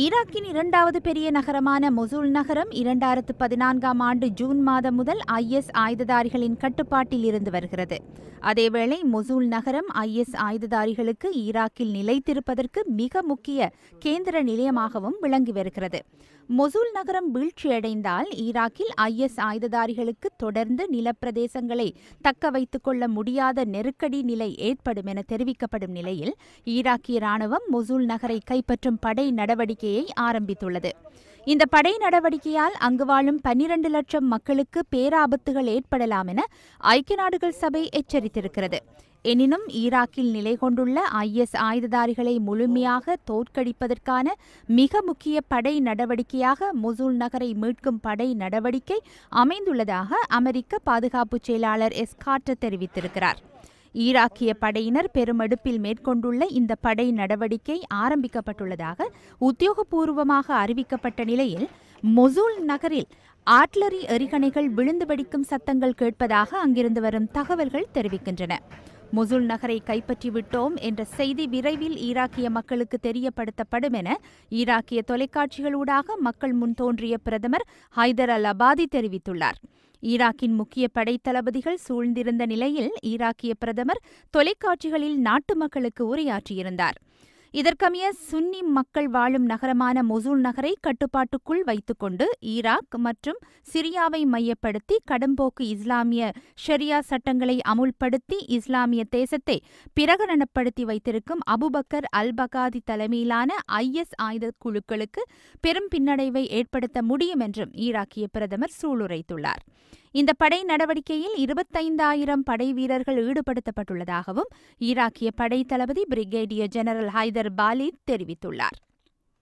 ஈராக்கின் இரண்டாவது பெரிய நகரமான மொசூல் நகரம் இரண்டாயிரத்து பதினான்காம் ஆண்டு ஜூன் மாதம் முதல் ஐஎஸ் ஆயுததாரிகளின் கட்டுப்பாட்டில் இருந்து வருகிறது அதேவேளை மொசூல் நகரம் ஐஎஸ் ஆயுததாரிகளுக்கு ஈராக்கில் நிலைத்திருப்பதற்கு மிக முக்கிய கேந்திர நிலையமாகவும் விளங்கி வருகிறது மொசூல் நகரம் வீழ்ச்சியடைந்தால் ஈராக்கில் ஐஎஸ் ஆயுததாரிகளுக்கு தொடர்ந்து நிலப்பிரதேசங்களை தக்க வைத்துக் கொள்ள முடியாத நெருக்கடி நிலை ஏற்படும் என தெரிவிக்கப்படும் நிலையில் ஈராக்கிய ராணுவம் மொசூல் நகரை கைப்பற்றும் படை நடவடிக்கை நடவடிக்கையை ஆரம்பித்துள்ளது இந்த படை நடவடிக்கையால் அங்கு வாழும் பன்னிரண்டு லட்சம் மக்களுக்கு பேராபத்துகள் ஏற்படலாம் என ஐக்கிய நாடுகள் சபை எச்சரித்திருக்கிறது எனினும் ஈராக்கில் நிலை கொண்டுள்ள ஐஎஸ் ஆயுததாரிகளை முழுமையாக தோற்கடிப்பதற்கான மிக முக்கிய படை நடவடிக்கையாக முசூல் நகரை மீட்கும் படை நடவடிக்கை அமைந்துள்ளதாக அமெரிக்க பாதுகாப்பு செயலாளர் எஸ்காட்டர் தெரிவித்திருக்கிறார் ஈராக்கிய படையினர் பெருமடுப்பில் மேற்கொண்டுள்ள இந்த படை நடவடிக்கை ஆரம்பிக்கப்பட்டுள்ளதாக உத்தியோகபூர்வமாக அறிவிக்கப்பட்ட நிலையில் மொசூல் நகரில் ஆட்லரி எரிகணைகள் விழுந்து வெடிக்கும் சத்தங்கள் கேட்பதாக அங்கிருந்து வரும் தகவல்கள் தெரிவிக்கின்றன மொசுல் நகரை கைப்பற்றிவிட்டோம் என்ற செய்தி விரைவில் ஈராக்கிய மக்களுக்கு தெரியப்படுத்தப்படும் என ஈராக்கிய தொலைக்காட்சிகளூடாக மக்கள் முன் தோன்றிய பிரதமர் ஹைதர் அல் அபாதி தெரிவித்துள்ளார் ஈராக்கின் முக்கிய படைத்தளபதிகள் சூழ்ந்திருந்த நிலையில் ஈராக்கிய பிரதமர் தொலைக்காட்சிகளில் நாட்டு மக்களுக்கு உரையாற்றியிருந்தார் இதற்கமைய சுன்னி மக்கள் வாழும் நகரமான மொசூல் நகரை கட்டுப்பாட்டுக்குள் வைத்துக்கொண்டு ஈராக் மற்றும் சிரியாவை மையப்படுத்தி கடம்போக்கு இஸ்லாமிய ஷரியா சட்டங்களை அமுல்படுத்தி இஸ்லாமிய தேசத்தை பிரகடனப்படுத்தி வைத்திருக்கும் அபுபக்கர் அல் பகாதி தலைமையிலான ஐஎஸ் ஆயுத குழுக்களுக்கு பெரும் பின்னடைவை ஏற்படுத்த முடியும் என்றும் ஈராக்கிய பிரதமர் சூளுரைத்துள்ளார் இந்த படை நடவடிக்கையில் இருபத்தைந்தாயிரம் படை வீரர்கள் ஈடுபடுத்தப்பட்டுள்ளதாகவும் ஈராக்கிய படை தளபதி பிரிகேடியர் ஜெனரல் ஹைதர் பாலித் தெரிவித்துள்ளார்